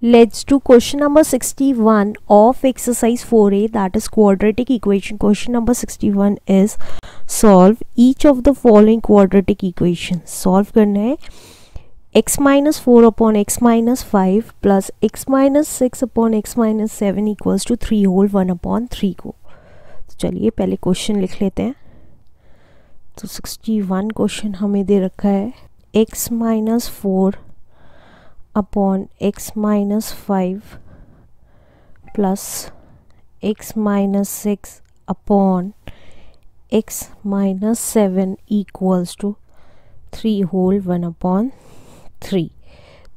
Let's do question number 61 of exercise 4a that is quadratic equation. Question number 61 is solve each of the following quadratic equations. Solve करना है x minus 4 upon x minus 5 plus x minus 6 upon x minus 7 equals to 3 whole 1 upon 3 को तो चलिए पहले question लिख लेते हैं तो 61 क्वेश्चन हमें दे रखा है x minus 4 upon x minus five plus x minus six upon x minus seven equals to three whole one upon three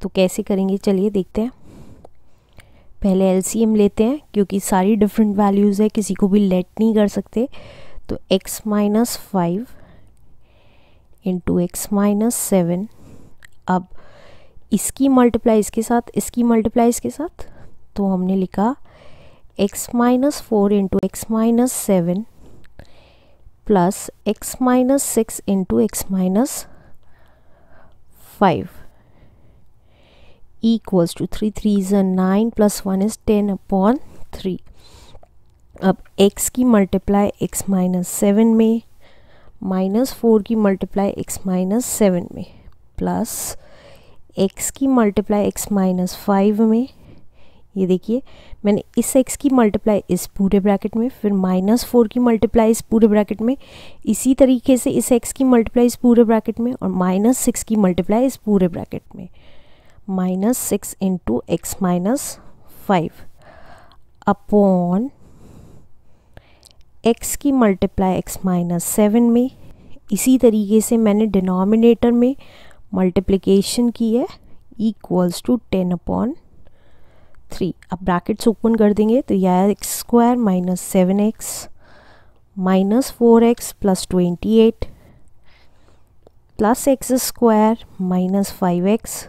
तो कैसे करेंगे चलिए देखते हैं पहले एलसीएम लेते हैं क्योंकि सारी डिफरेंट वैल्यूज़ है किसी को भी लेट नहीं कर सकते तो x minus five into x minus seven अब इसकी मल्टीप्लाई इसके साथ इसकी मल्टीप्लाई इसके साथ तो हमने लिखा x minus four into x minus seven plus x minus six into x minus five equals to three three is nine plus one is ten upon three अब x की मल्टीप्लाई x माइनस सेवन में minus four की multiply x minus seven में plus x की multiply x minus five में ये देखिए मैंने इस एक्स की मल्टीप्लाई इस पूरे ब्रैकेट में फिर माइनस फोर की मल्टीप्लाई इस पूरे ब्रैकेट में इसी तरीके से इस एक्स की मल्टीप्लाई इस पूरे ब्रैकेट में और माइनस सिक्स की मल्टीप्लाई इस पूरे ब्रैकेट में minus six into x minus five upon x की मल्टीप्लाई एक्स माइनस सेवन में इसी तरीके से मैंने डिनोमिनेटर में मल्टीप्लिकेशन की है equals to ten upon three अब ब्रैकेट्स ओपन कर देंगे तो यह x square minus seven x minus four x plus twenty eight plus x square minus five x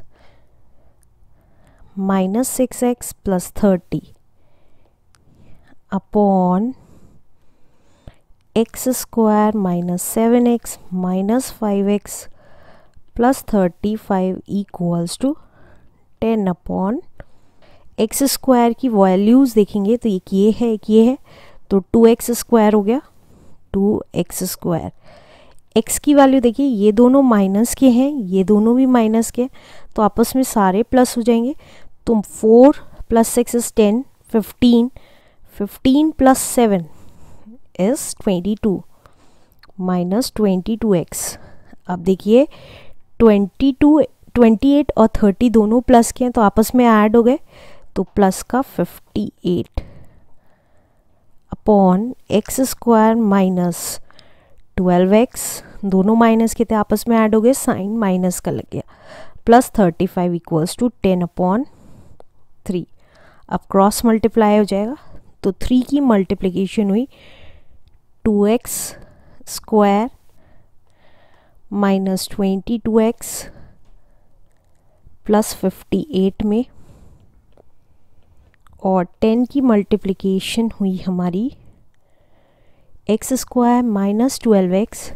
minus six x plus thirty upon x square minus seven x minus five x plus 35 equals to 10 upon x square की values देखेंगे तो एक ये है एक ये है तो टू एक्स स्क्वायर हो गया टू एक्स स्क्वायर एक्स की वैल्यू देखिए ये दोनों माइनस के हैं ये दोनों भी माइनस के हैं तो आपस में सारे प्लस हो जाएंगे तो four plus six is ten fifteen fifteen plus seven is twenty two minus twenty two x अब देखिए ट्वेंटी टू ट्वेंटी एट और थर्टी दोनों प्लस के हैं तो आपस में ऐड हो गए तो प्लस का fifty eight upon x square minus twelve x दोनों माइनस के थे आपस में ऐड हो गए साइन माइनस का लग गया plus thirty five equals to ten upon three अब क्रॉस मल्टीप्लाई हो जाएगा तो थ्री की मल्टीप्लीकेशन हुई two x square minus twenty two x plus fifty eight में और टेन की मल्टीप्लिकेशन हुई हमारी x square minus twelve x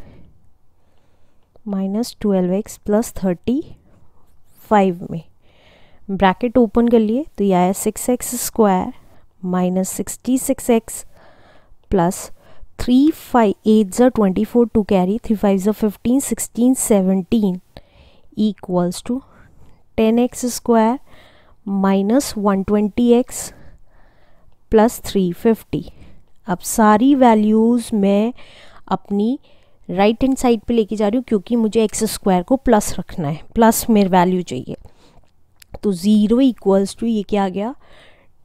minus twelve x plus thirty five में ब्रैकेट ओपन कर लिए तो यह आया six x square minus sixty six x plus three five eight ज़ा twenty four two carry three five ज़ा fifteen sixteen seventeen equals to ten x square minus one twenty x plus three fifty अब सारी values मैं अपनी right hand side पे लेके जा रही हूँ क्योंकि मुझे एक्स स्क्वायर को प्लस रखना है प्लस मेरे वैल्यू चाहिए तो ज़ीरो इक्वल्स टू ये क्या आ गया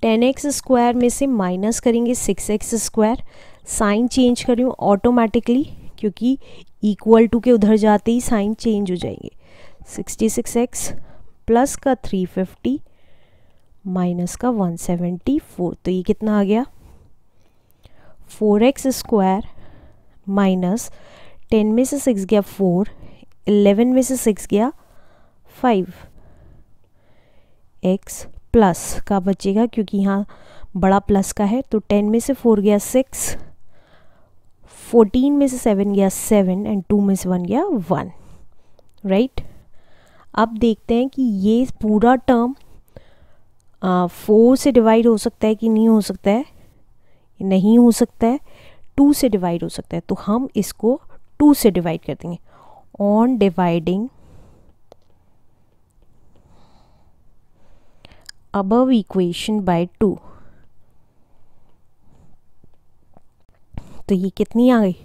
टेन एक्स स्क्वायर में से माइनस करेंगे six x square sign change कर रही हूँ ऑटोमेटिकली क्योंकि इक्वल टू के उधर जाते ही साइन चेंज हो जाएंगे सिक्सटी सिक्स एक्स प्लस का थ्री फिफ्टी माइनस का वन सेवेंटी फोर तो ये कितना आ गया four x square minus ten में से सिक्स गया फोर इलेवन में से सिक्स गया फाइव एक्स प्लस का बचेगा क्योंकि यहाँ बड़ा प्लस का है तो टेन में से फोर गया सिक्स फोर्टीन में से सेवन गया सेवन एंड टू में से वन गया वन राइट right? अब देखते हैं कि ये पूरा टर्म फोर से डिवाइड हो सकता है कि नहीं हो सकता है नहीं हो सकता है टू से डिवाइड हो सकता है तो हम इसको टू से डिवाइड कर देंगे on dividing above equation by two तो ये कितनी आ गई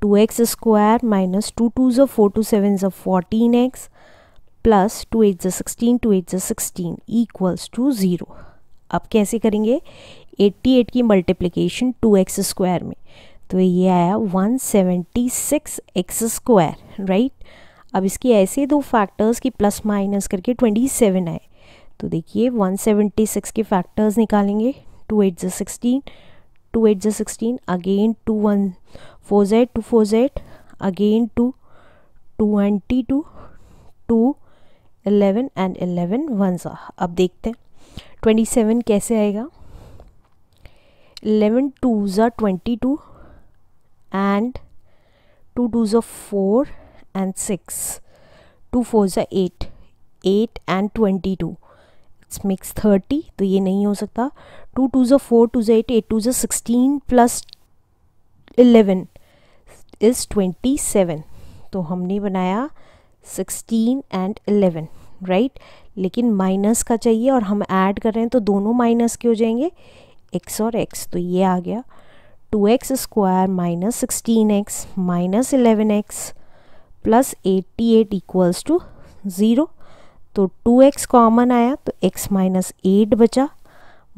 two x square minus two two जो फोर टू सेवन जो fourteen x plus two eight जो सिक्सटीन टू एट जो सिक्सटीन इक्वल्स टू ज़ीरो अब कैसे करेंगे 88 की मल्टीप्लिकेशन एक्स स्क्वायर में तो ये आया 176 एक्स स्क्वायर राइट अब इसके ऐसे दो फैक्टर्स की प्लस माइनस करके 27 आए तो देखिए 176 के फैक्टर्स निकालेंगे टू एट जो सिक्सटीन टू एट जै sixteen again two one four जेड टू फोर जेड again two twenty two two eleven and eleven one सा अब देखते हैं ट्वेंटी सेवन कैसे आएगा एलेवन टू ज़ा twenty two and two two ज़ा four and six two four ज़ा eight eight and twenty two let's makes thirty तो ये नहीं हो सकता टू टू ज़ा फोर टू ज़ा एट एट टू ज़ा sixteen plus eleven is twenty seven तो हमने बनाया सिक्सटीन एंड इलेवन राइट लेकिन माइनस का चाहिए और हम ऐड कर रहे हैं तो दोनों माइनस के हो जाएंगे एक्स और एक्स तो ये आ गया two x square minus sixteen x minus eleven x plus eighty eight equals to zero तो 2x कॉमन आया तो x माइनस एट बचा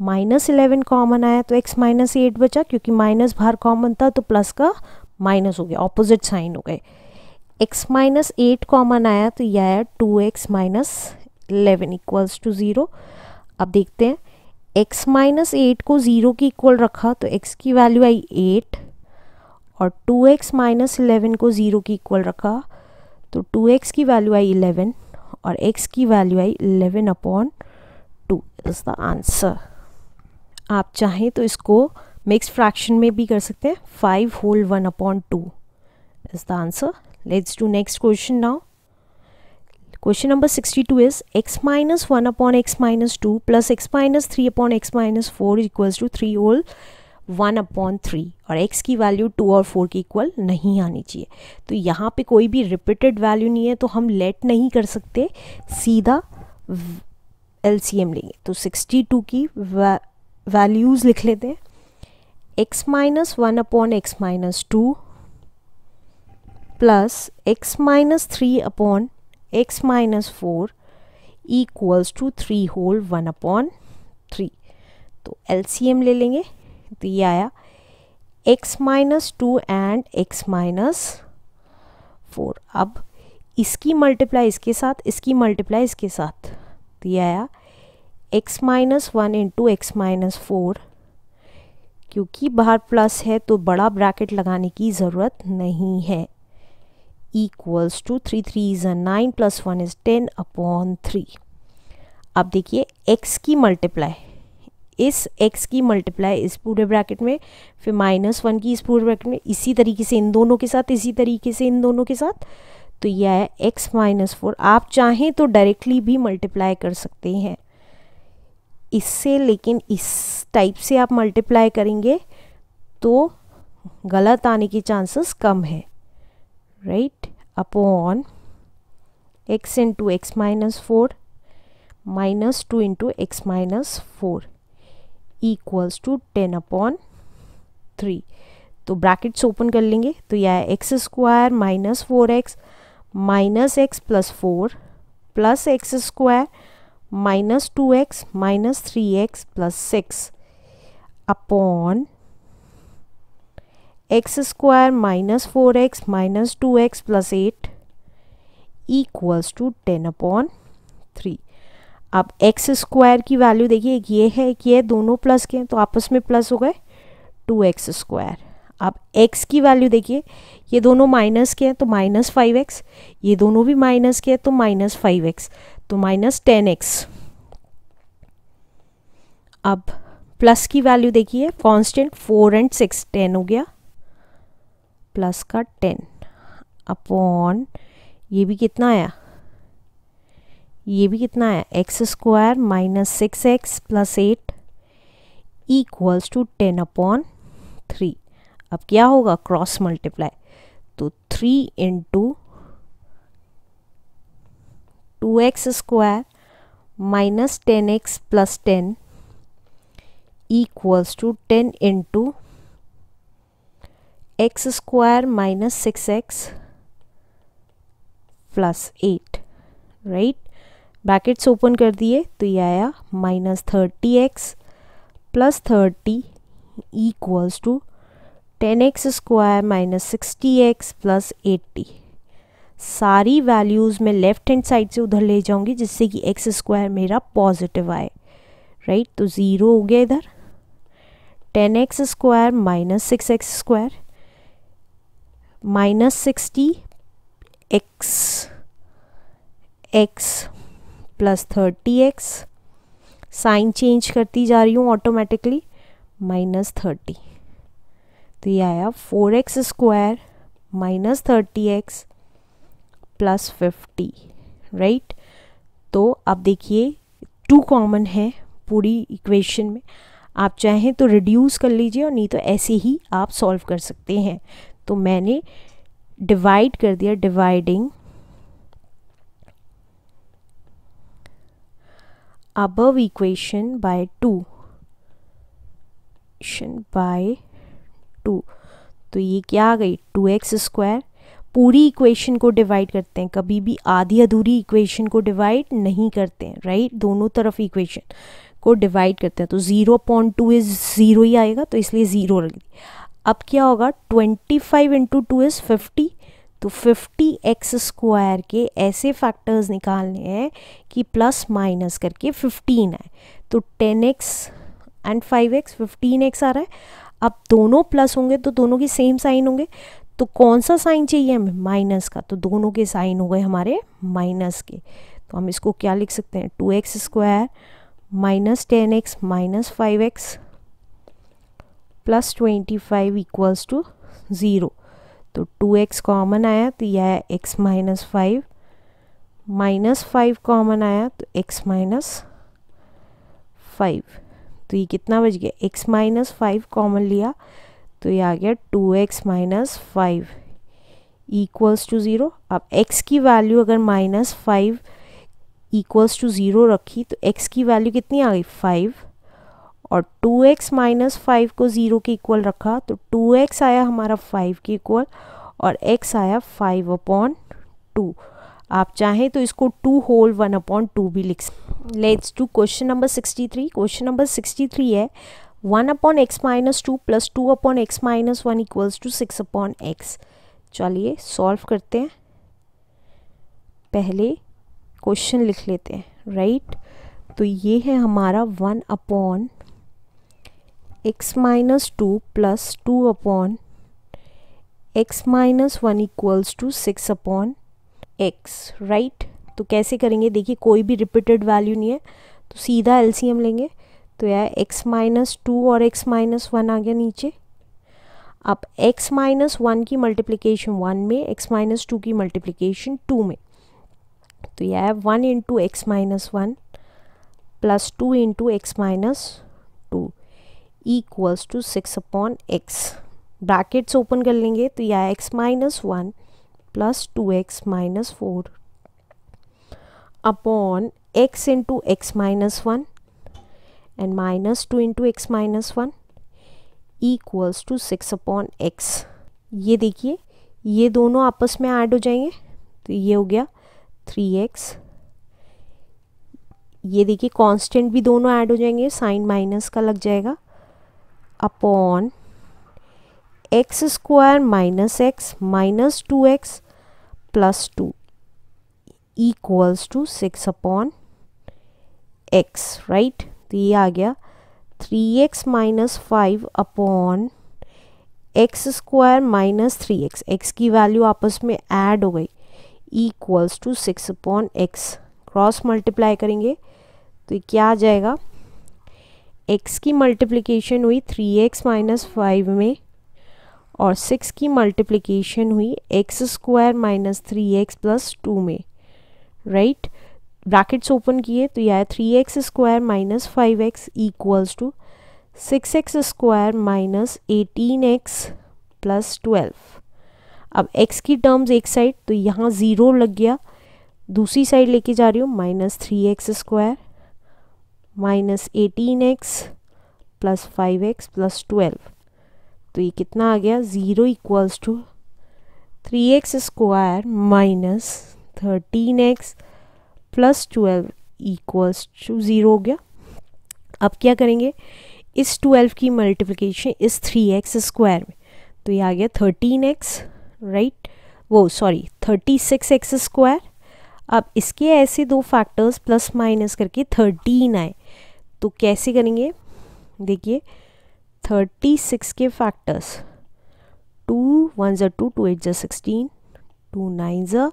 माइनस इलेवन कॉमन आया तो x माइनस एट बचा क्योंकि माइनस बाहर कॉमन था तो प्लस का माइनस हो गया ऑपोजिट साइन हो गए x माइनस एट कॉमन आया तो यह आया two x minus eleven equals to zero अब देखते हैं x माइनस एट को ज़ीरो की इक्वल रखा तो x की वैल्यू आई एट और 2x एक्स माइनस इलेवन को ज़ीरो की इक्वल रखा तो 2x की वैल्यू आई इलेवन और x की वैल्यू आई 11 upon two is the answer आप चाहें तो इसको मिक्स फ्रैक्शन में भी कर सकते हैं five whole one upon two is the answer let's do next question now question number sixty two is x minus one upon x minus two plus x minus three upon x minus four equals to three whole one upon three और x की value two और four के equal नहीं आनी चाहिए तो यहाँ पे कोई भी रिपीटेड वैल्यू नहीं है तो हम लेट नहीं कर सकते सीधा एल लेंगे तो सिक्सटी टू की वैल्यूज़ लिख लेते हैं x minus one upon x minus two plus x minus three upon x minus four equals to three whole one upon three तो एल ले लेंगे दिया आया x minus two and x minus four अब इसकी मल्टीप्लाई इसके साथ इसकी मल्टीप्लाई इसके साथ दिया आया x minus one into x minus four क्योंकि बाहर प्लस है तो बड़ा ब्रैकेट लगाने की ज़रूरत नहीं है equals to three three is a nine plus one is ten upon three अब देखिए x की मल्टीप्लाई इस एक्स की मल्टीप्लाई इस पूरे ब्रैकेट में फिर माइनस वन की इस पूरे ब्रैकेट में इसी तरीके से इन दोनों के साथ इसी तरीके से इन दोनों के साथ तो यह है एक्स माइनस फोर आप चाहें तो डायरेक्टली भी मल्टीप्लाई कर सकते हैं इससे लेकिन इस टाइप से आप मल्टीप्लाई करेंगे तो गलत आने के चांसेस कम है right upon x into x minus four minus two into x minus four equals to ten upon three तो ब्रैकेट्स ओपन कर लेंगे तो यह है x square minus four x minus x plus four plus x square minus two x minus three x plus six upon x square minus four x minus two x plus eight equals to ten upon three अब x square की value देखिए एक ये है एक ये दोनों plus के हैं तो आपस में प्लस हो गए टू एक्स स्क्वायर अब एक्स की वैल्यू देखिए ये दोनों माइनस के हैं तो माइनस फाइव एक्स ये दोनों भी माइनस के हैं तो माइनस फाइव एक्स तो माइनस टेन एक्स अब प्लस की वैल्यू देखिए constant four and six ten हो गया प्लस का टेन अपॉन ये भी कितना आया ये भी कितना है x square minus six x plus eight equals to ten upon three अब क्या होगा क्रॉस मल्टीप्लाई तो three into two x square minus ten x plus ten equals to ten into x square minus six x plus eight right brackets open कर दिए तो ये आया minus thirty x plus thirty equals to ten x square minus sixty x plus eighty सारी values मैं left hand side से उधर ले जाऊंगी जिससे कि एक्स स्क्वायर मेरा पॉजिटिव आए राइट तो ज़ीरो हो गया इधर ten x square minus six x square minus sixty x x plus thirty x sign change करती जा रही हूँ ऑटोमेटिकली माइनस थर्टी तो ये आया four x square minus thirty x plus fifty right तो आप देखिए टू कॉमन है पूरी इक्वेशन में आप चाहें तो रिड्यूस कर लीजिए और नहीं तो ऐसे ही आप सॉल्व कर सकते हैं तो मैंने डिवाइड कर दिया dividing above equation by 2 equation by 2 तो ये क्या आ गई टू एक्स स्क्वायर पूरी इक्वेशन को डिवाइड करते हैं कभी भी आधी अधूरी इक्वेशन को डिवाइड नहीं करते हैं राइट दोनों तरफ इक्वेशन को डिवाइड करते हैं तो zero upon two is zero ही आएगा तो इसलिए ज़ीरो लग अब क्या होगा twenty five into two is fifty तो फिफ्टी एक्स स्क्वायर के ऐसे फैक्टर्स निकालने हैं कि प्लस माइनस करके 15 है तो 10x एंड 5x 15x आ रहा है अब दोनों प्लस होंगे तो दोनों की सेम साइन होंगे तो कौन सा साइन चाहिए हमें माइनस का तो दोनों के साइन हो गए हमारे माइनस के तो हम इसको क्या लिख सकते हैं two x square minus ten x minus five x plus twenty five equals to zero तो टू एक्स कॉमन आया तो यह आया x minus five minus five common आया तो एक्स माइनस फाइव तो ये कितना बच गया एक्स माइनस फाइव कॉमन लिया तो ये आ गया two x minus five equals to zero अब x की वैल्यू अगर minus five equals to zero रखी तो x की वैल्यू कितनी आ गई फाइव और 2x एक्स माइनस फाइव को ज़ीरो के इक्वल रखा तो 2x आया हमारा 5 के इक्वल और x आया 5 अपॉन टू आप चाहें तो इसको two whole one upon two भी लिख let's do question number sixty three question number sixty three है one upon x minus two plus two upon x minus one equals to six upon x चलिए solve करते हैं पहले question लिख लेते हैं राइट right? तो ये है हमारा one upon x minus two plus two upon x minus one equals to six upon x right तो कैसे करेंगे देखिए कोई भी रिपीटेड वैल्यू नहीं है तो सीधा एलसीएम लेंगे तो यह x माइनस टू और x माइनस वन आ गया नीचे अब x माइनस वन की मल्टीप्लीकेशन वन में x माइनस टू की मल्टीप्लीकेशन टू में तो यह है one into x minus one plus two into x minus two equals to six upon x brackets open कर लेंगे तो यह x minus one plus two x minus four upon x into x minus one and minus two into x minus one equals to six upon x ये देखिए ये दोनों आपस में ऐड हो जाएंगे तो ये हो गया थ्री एक्स ये देखिए कांस्टेंट भी दोनों ऐड हो जाएंगे साइन माइनस का लग जाएगा upon x square minus x minus two x plus two equals to six upon x right तो ये आ गया three x minus five upon x square minus three x x की वैल्यू आपस में ऐड हो गई equals to six upon x cross multiply करेंगे तो क्या आ जाएगा एक्स की मल्टीप्लिकेशन हुई थ्री एक्स माइनस फाइव में और सिक्स की मल्टीप्लिकेशन हुई x square minus three x plus two में राइट ब्रैकेट्स ओपन किए तो यह है three x square minus five x equals to six x square minus eighteen x plus twelve अब x की टर्म्स एक साइड तो यहाँ ज़ीरो लग गया दूसरी साइड लेके जा रही हूँ minus three x square minus eighteen x plus five x plus twelve तो ये कितना आ गया zero equals to three x square minus thirteen x plus twelve equals to zero हो गया अब क्या करेंगे इस ट्वेल्व की मल्टीप्लिकेशन इस थ्री एक्स स्क्वायर में तो ये आ गया थर्टीन एक्स राइट वो sorry thirty six x square अब इसके ऐसे दो फैक्टर्स प्लस माइनस करके थर्टीन आए तो कैसे करेंगे देखिए थर्टी सिक्स के फैक्टर्स टू वन ज़ा टू टू एट ज़ा सिक्सटीन टू नाइन ज़ा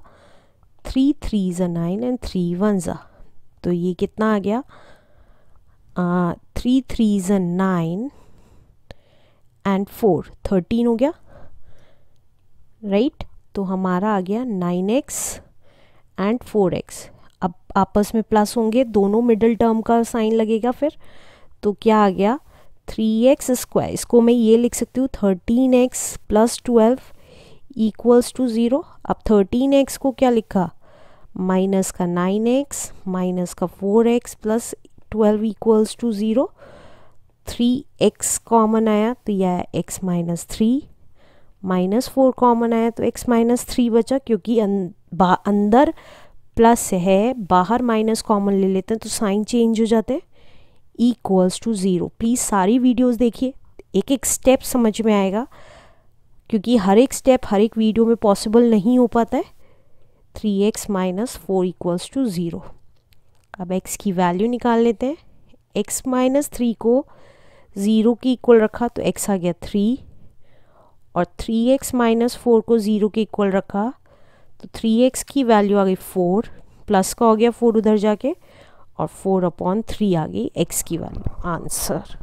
थ्री थ्री ज़ा नाइन एंड थ्री वन ज़ा तो ये कितना आ गया थ्री थ्री ज़ा नाइन एंड फोर थर्टीन हो गया राइट right? तो हमारा आ गया nine x and four x अब आपस में प्लस होंगे दोनों मिडिल टर्म का साइन लगेगा फिर तो क्या आ गया थ्री एक्स स्क्वायर इसको मैं ये लिख सकती हूँ thirteen x plus twelve equals to zero अब थर्टीन एक्स को क्या लिखा माइनस का नाइन एक्स माइनस का four x plus twelve equals to zero three x common आया तो यह x minus three minus four common आया तो एक्स माइनस थ्री बचा क्योंकि बा अंदर प्लस है बाहर माइनस कॉमन ले लेते हैं तो साइन चेंज हो जाते हैं इक्वल्स टू ज़ीरो प्लीज़ सारी वीडियोस देखिए एक एक स्टेप समझ में आएगा क्योंकि हर एक स्टेप हर एक वीडियो में पॉसिबल नहीं हो पाता है three x minus four equals to zero अब एक्स की वैल्यू निकाल लेते हैं एक्स माइनस थ्री को ज़ीरो के इक्वल रखा तो एक्स आ गया थ्री और थ्री एक्स माइनस फोर को ज़ीरो के इक्वल रखा तो थ्री एक्स की वैल्यू आ गई फोर प्लस का हो गया फोर उधर जाके और फोर अपॉन थ्री आ गई एक्स की वैल्यू आंसर